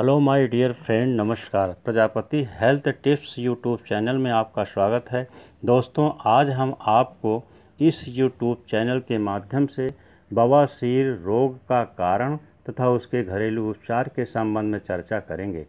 Hello my dear friend नमस्कार Prajapati health tips YouTube channel में आपका स्वागत है दोस्तों आज हम आपको इस यूट्यूब चैनल के माध्यम से बवासीर रोग का कारण तथा उसके घरेलू उपचार के संबंध में चर्चा करेंगे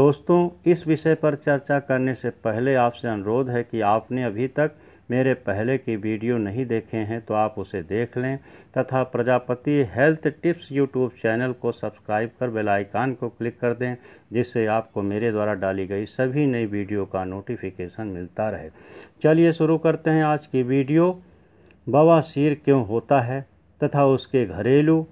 दोस्तों इस विषय पर चर्चा करने से पहले आपसे अनुरोध है कि आपने अभी तक मेरे पहले के वीडियो नहीं देखे हैं तो आप उसे देख लें तथा Prajapati health tips YouTube channel को सब्सक्राइब कर बेल आइकन को क्लिक कर दें जिससे आपको मेरे द्वारा डाली गई सभी नई वीडियो का नोटिफिकेशन मिलता रहे चलिए शुरू करते हैं आज की वीडियो बवासीर क्यों होता है तथा उसके घरेलू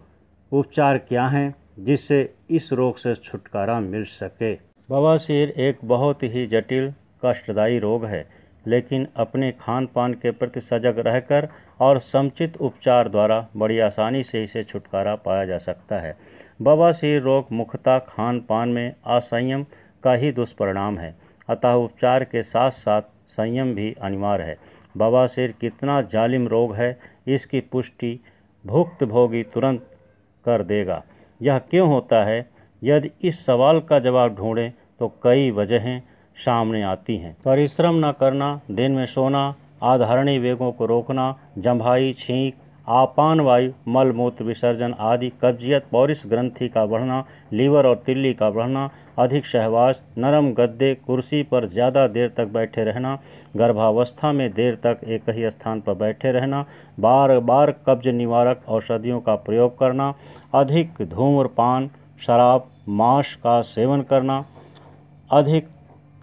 उपचार क्या हैं जिससे इस रोग से छुटकारा मिल सके बवासीर एक बहुत ही जटिल कष्टदायी रोग है लेकिन अपने खान पान के प्रति सजग रहकर और समुचित उपचार द्वारा बड़ी आसानी से इसे छुटकारा पाया जा सकता है बवासीर रोग मुख्यतः खान पान में असंयम का ही दुष्परिणाम है अतः उपचार के साथ साथ संयम भी अनिवार्य है बवासीर कितना जालिम रोग है इसकी पुष्टि भुक्त भोगी तुरंत कर देगा यह क्यों होता है यदि इस सवाल का जवाब ढूंढें तो कई वजहें सामने आती हैं परिश्रम न करना दिन में सोना आधारणी वेगों को रोकना जम्भाई छींक आपान वायु मलमूत्र विसर्जन आदि कब्जियत पौरिस ग्रंथि का बढ़ना लीवर और तिल्ली का बढ़ना अधिक सहवास नरम गद्दे कुर्सी पर ज़्यादा देर तक बैठे रहना गर्भावस्था में देर तक एक ही स्थान पर बैठे रहना बार बार कब्ज निवारक औषधियों का प्रयोग करना अधिक धूम्रपान शराब मांस का सेवन करना अधिक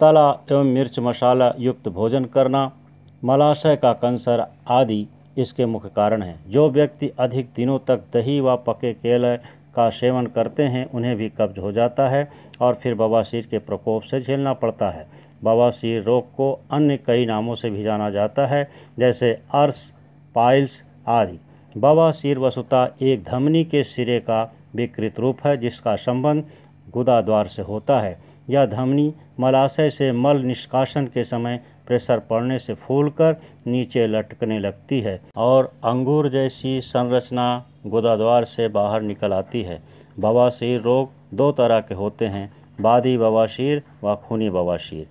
तला एवं मिर्च मसाला युक्त भोजन करना मलाशय का कंसर आदि इसके मुख्य कारण हैं जो व्यक्ति अधिक दिनों तक दही व पके केले का सेवन करते हैं उन्हें भी कब्ज हो जाता है और फिर बवासीर के प्रकोप से झेलना पड़ता है बवासीर रोग को अन्य कई नामों से भी जाना जाता है जैसे अर्स पाइल्स आदि बवासीर वसुता एक धमनी के सिरे का विकृत रूप है जिसका संबंध गुदा द्वार से होता है या धमनी मलाशय से मल निष्कासन के समय प्रेशर पड़ने से फूलकर नीचे लटकने लगती है और अंगूर जैसी संरचना गोदाद्वार से बाहर निकल आती है बवासीर रोग दो तरह के होते हैं बादी बवासीर व खूनी बवासीर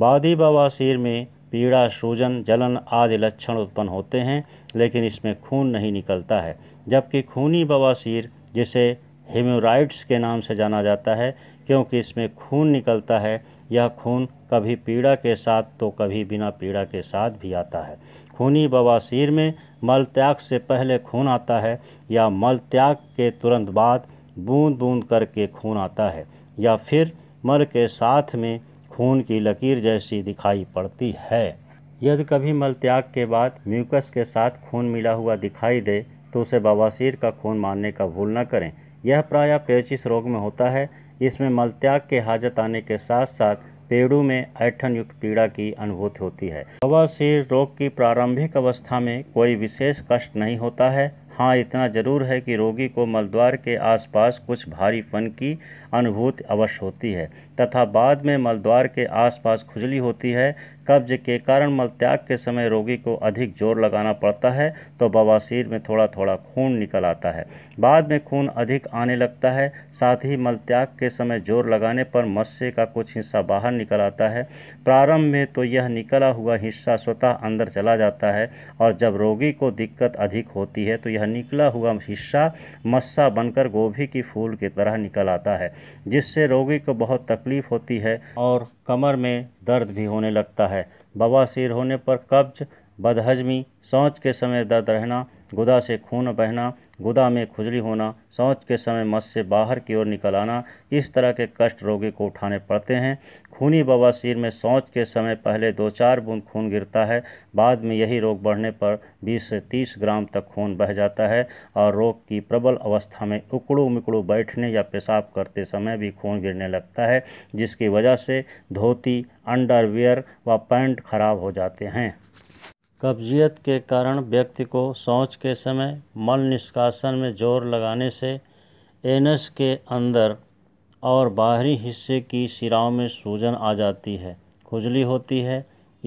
बादी बवासीर में पीड़ा सूजन जलन आदि लक्षण उत्पन्न होते हैं लेकिन इसमें खून नहीं निकलता है जबकि खूनी बवासीर जिसे हेमोराइड्स के नाम से जाना जाता है क्योंकि इसमें खून निकलता है यह खून कभी पीड़ा के साथ तो कभी बिना पीड़ा के साथ भी आता है खूनी बवासीर में मल त्याग से पहले खून आता है या मल त्याग के तुरंत बाद बूंद बूंद करके खून आता है या फिर मल के साथ में खून की लकीर जैसी दिखाई पड़ती है यदि कभी मल त्याग के बाद म्यूकस के साथ खून मिला हुआ दिखाई दे तो उसे बवासीर का खून मानने का भूल न करें यह प्रायः पेचिस रोग में होता है इसमें मलत्याग के हाजत आने के साथ साथ पेड़ों में ऐठन युक्त पीड़ा की अनुभूति होती है बवासीर रोग की प्रारंभिक अवस्था में कोई विशेष कष्ट नहीं होता है हाँ इतना जरूर है कि रोगी को मलद्वार के आसपास कुछ भारीपन की अनुभूति अवश्य होती है तथा बाद में मलद्वार के आसपास खुजली होती है कब्ज के कारण मलत्याग के समय रोगी को अधिक जोर लगाना पड़ता है तो बवासीर में थोड़ा थोड़ा खून निकल आता है बाद में खून अधिक आने लगता है साथ ही मलत्याग के समय जोर लगाने पर मस्से का कुछ हिस्सा बाहर निकल आता है प्रारंभ में तो यह निकला हुआ हिस्सा स्वतः अंदर चला जाता है और जब रोगी को दिक्कत अधिक होती है तो यह निकला हुआ हिस्सा मस्सा बनकर गोभी की फूल की तरह निकल आता है जिससे रोगी को बहुत तकलीफ़ होती है और कमर में दर्द भी होने लगता है बवासीर होने पर कब्ज बदहजमी शौच के समय दर्द रहना गुदा से खून बहना गुदा में खुजली होना शौच के समय मस से बाहर की ओर निकल आना इस तरह के कष्ट रोगी को उठाने पड़ते हैं खूनी बवासीर में शौच के समय पहले दो चार बूंद खून गिरता है बाद में यही रोग बढ़ने पर 20 से 30 ग्राम तक खून बह जाता है और रोग की प्रबल अवस्था में उकड़ू मिकड़ू बैठने या पेशाब करते समय भी खून गिरने लगता है जिसकी वजह से धोती अंडरवियर व पैंट खराब हो जाते हैं कब्जियत के कारण व्यक्ति को शौच के समय मल निष्कासन में जोर लगाने से एनस के अंदर और बाहरी हिस्से की सिराओं में सूजन आ जाती है खुजली होती है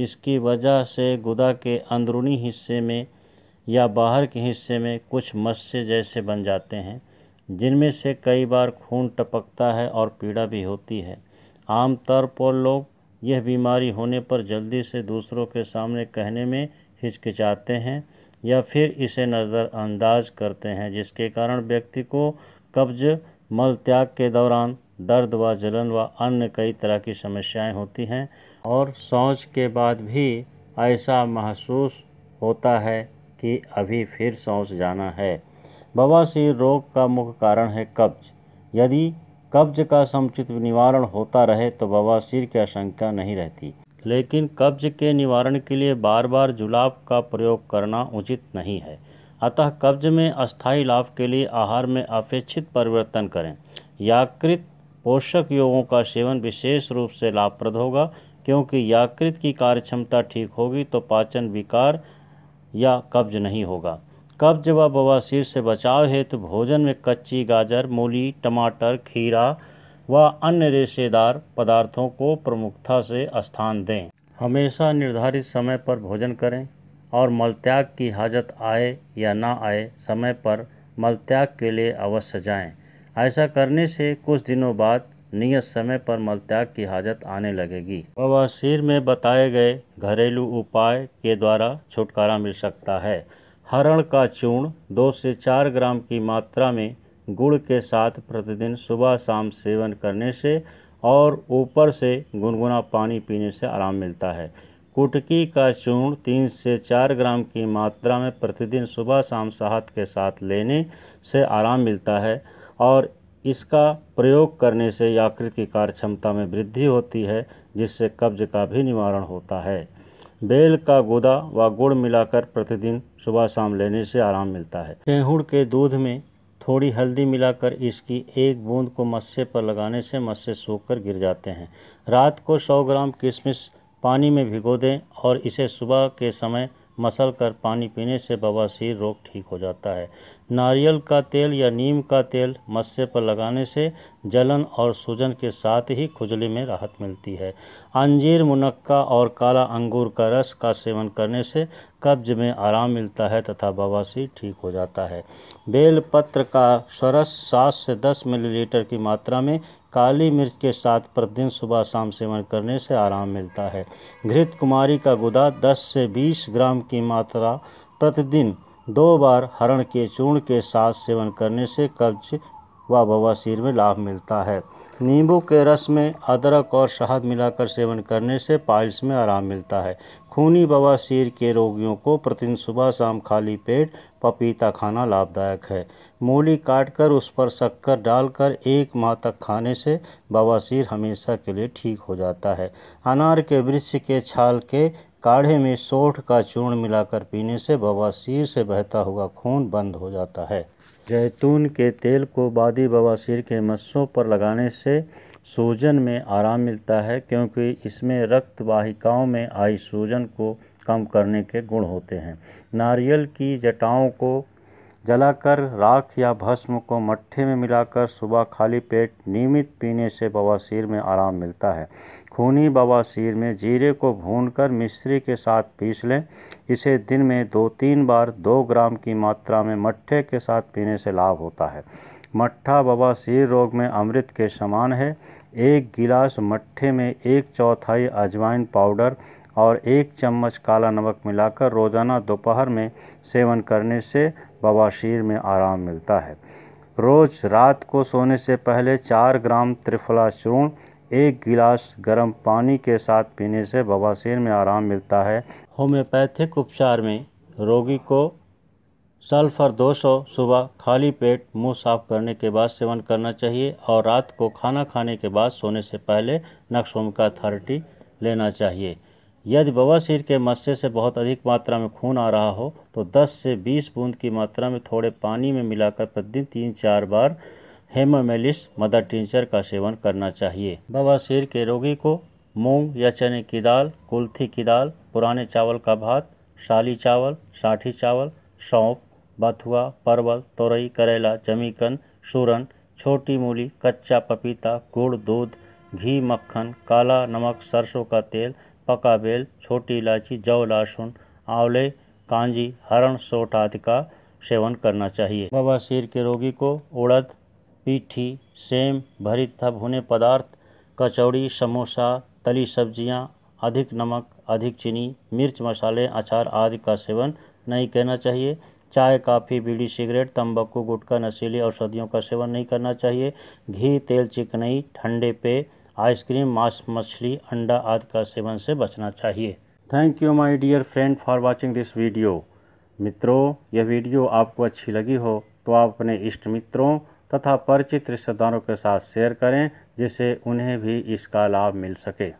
इसकी वजह से गुदा के अंदरूनी हिस्से में या बाहर के हिस्से में कुछ मस्से जैसे बन जाते हैं जिनमें से कई बार खून टपकता है और पीड़ा भी होती है आमतौर पर लोग यह बीमारी होने पर जल्दी से दूसरों के सामने कहने में हिचकिचाते हैं या फिर इसे नज़रअंदाज करते हैं जिसके कारण व्यक्ति को कब्ज मल त्याग के दौरान दर्द व जलन व अन्य कई तरह की समस्याएं होती हैं और शौच के बाद भी ऐसा महसूस होता है कि अभी फिर सोच जाना है बवासीर रोग का मुख्य कारण है कब्ज यदि कब्ज का समुचित निवारण होता रहे तो बवासीर की आशंका नहीं रहती लेकिन कब्ज के निवारण के लिए बार बार जुलाब का प्रयोग करना उचित नहीं है अतः कब्ज में अस्थायी लाभ के लिए आहार में अपेक्षित परिवर्तन करें याकृत पोषक योगों का सेवन विशेष रूप से लाभप्रद होगा क्योंकि याकृत की कार्यक्षमता ठीक होगी तो पाचन विकार या कब्ज नहीं होगा कब्ज व बवासीर से बचाव हेतु तो भोजन में कच्ची गाजर मूली टमाटर खीरा व अन्य रेशेदार पदार्थों को प्रमुखता से स्थान दें हमेशा निर्धारित समय पर भोजन करें और मलत्याग की हाजत आए या ना आए समय पर मलत्याग के लिए अवश्य जाएं। ऐसा करने से कुछ दिनों बाद नियत समय पर मलत्याग की हाजत आने लगेगी बवासीर में बताए गए घरेलू उपाय के द्वारा छुटकारा मिल सकता है हरण का चूर्ण दो से चार ग्राम की मात्रा में गुड़ के साथ प्रतिदिन सुबह शाम सेवन करने से और ऊपर से गुनगुना पानी पीने से आराम मिलता है कुटकी का चूर्ण तीन से चार ग्राम की मात्रा में प्रतिदिन सुबह शाम शहद के साथ लेने से आराम मिलता है और इसका प्रयोग करने से याकृत की कार्य क्षमता में वृद्धि होती है जिससे कब्ज का भी निवारण होता है बेल का गुदा व गुड़ मिलाकर प्रतिदिन सुबह शाम लेने से आराम मिलता है गेहूँ के दूध में थोड़ी हल्दी मिलाकर इसकी एक बूंद को मस्से पर लगाने से मस्से सूखकर गिर जाते हैं रात को 100 ग्राम किशमिश पानी में भिगो दें और इसे सुबह के समय मसल कर पानी पीने से बवासीर रोग ठीक हो जाता है नारियल का तेल या नीम का तेल मस्से पर लगाने से जलन और सूजन के साथ ही खुजली में राहत मिलती है अंजीर मुनक्का और काला अंगूर का रस का सेवन करने से कब्ज में आराम मिलता है तथा बवासीर ठीक हो जाता है बेलपत्र का सरस सात से दस मिलीलीटर की मात्रा में काली मिर्च के साथ प्रतिदिन सुबह शाम सेवन करने से आराम मिलता है घृत कुमारी का गुदा 10 से 20 ग्राम की मात्रा प्रतिदिन दो बार हरण के चूर्ण के साथ सेवन करने से कब्ज व बवासीर में लाभ मिलता है नींबू के रस में अदरक और शहद मिलाकर सेवन करने से पाइल्स में आराम मिलता है खूनी बवासीर के रोगियों को प्रतिदिन सुबह शाम खाली पेट पपीता खाना लाभदायक है मूली काट कर उस पर शक्कर डालकर एक माह तक खाने से बवासीर हमेशा के लिए ठीक हो जाता है अनार के वृक्ष के छाल के काढ़े में सोठ का चूर्ण मिलाकर पीने से बवासीर से बहता हुआ खून बंद हो जाता है जैतून के तेल को बादी बवासीर के मस्सों पर लगाने से सूजन में आराम मिलता है क्योंकि इसमें रक्त वाहिकाओं में आई सूजन को कम करने के गुण होते हैं नारियल की जटाओं को जलाकर राख या भस्म को मट्ठे में मिलाकर सुबह खाली पेट नियमित पीने से बवासीर में आराम मिलता है खूनी बवासीर में जीरे को भूनकर मिश्री के साथ पीस लें इसे दिन में दो तीन बार दो ग्राम की मात्रा में मट्ठे के साथ पीने से लाभ होता है मट्ठा बवासीर रोग में अमृत के समान है एक गिलास मट्ठे में एक चौथाई अजवाइन पाउडर और एक चम्मच काला नमक मिलाकर रोज़ाना दोपहर में सेवन करने से बवासीर में आराम मिलता है रोज़ रात को सोने से पहले चार ग्राम त्रिफला चूर्ण एक गिलास गर्म पानी के साथ पीने से बवासीर में आराम मिलता है होम्योपैथिक उपचार में रोगी को सल्फर 200 सुबह खाली पेट मुंह साफ करने के बाद सेवन करना चाहिए और रात को खाना खाने के बाद सोने से पहले नक्सोम का अथॉरिटी लेना चाहिए यदि बवासीर के मस्से से बहुत अधिक मात्रा में खून आ रहा हो तो 10 से 20 बूंद की मात्रा में थोड़े पानी में मिलाकर प्रतिदिन तीन चार बार हेमामेलिस मदर टिंचर का सेवन करना चाहिए बवासीर के रोगी को मूंग या चने की दाल कुल्थी की दाल पुराने चावल का भात शाली चावल साठी चावल सौंप बथुआ परवल तोरई करेला जमीकन सूरन छोटी मूली कच्चा पपीता गुड़ दूध घी मक्खन काला नमक सरसों का तेल पका बेल छोटी इलायची जौ लहसुन आंवले कांजी हरण सोट आदि का सेवन करना चाहिए बवासीर के रोगी को उड़द पीठी सेम भरी तथा भुने पदार्थ कचौड़ी समोसा तली सब्जियां, अधिक नमक अधिक चीनी मिर्च मसाले अचार आदि का सेवन नहीं करना चाहिए चाय काफ़ी बीड़ी सिगरेट तंबाकू गुटखा नशीली औषधियों का सेवन नहीं करना चाहिए घी तेल चिकनई ठंडे पेय आइसक्रीम मांस मछली अंडा आदि का सेवन से बचना चाहिए thank you my dear friend for watching this video मित्रों यह वीडियो आपको अच्छी लगी हो तो आप अपने इष्ट मित्रों तथा परिचित रिश्तेदारों के साथ शेयर करें जिससे उन्हें भी इसका लाभ मिल सके